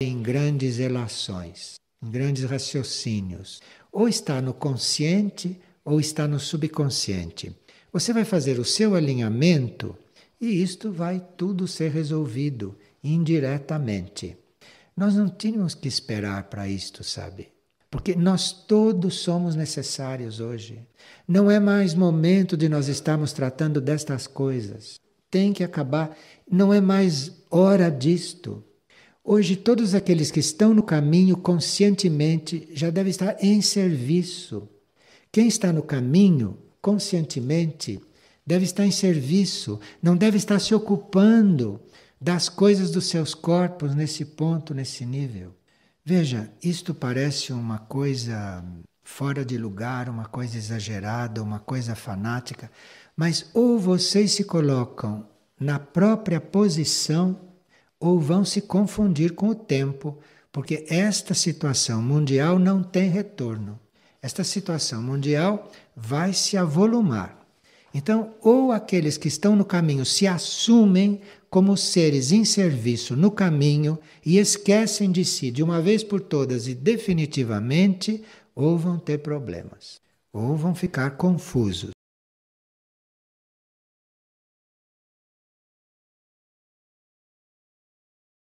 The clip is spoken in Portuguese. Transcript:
em grandes relações, em grandes raciocínios. Ou está no consciente ou está no subconsciente. Você vai fazer o seu alinhamento e isto vai tudo ser resolvido indiretamente. Nós não tínhamos que esperar para isto, sabe? Porque nós todos somos necessários hoje. Não é mais momento de nós estarmos tratando destas coisas. Tem que acabar. Não é mais hora disto. Hoje, todos aqueles que estão no caminho conscientemente já devem estar em serviço. Quem está no caminho conscientemente deve estar em serviço, não deve estar se ocupando das coisas dos seus corpos nesse ponto, nesse nível. Veja, isto parece uma coisa fora de lugar, uma coisa exagerada, uma coisa fanática, mas ou vocês se colocam na própria posição ou vão se confundir com o tempo, porque esta situação mundial não tem retorno. Esta situação mundial vai se avolumar. Então, ou aqueles que estão no caminho se assumem como seres em serviço no caminho e esquecem de si de uma vez por todas e definitivamente, ou vão ter problemas, ou vão ficar confusos.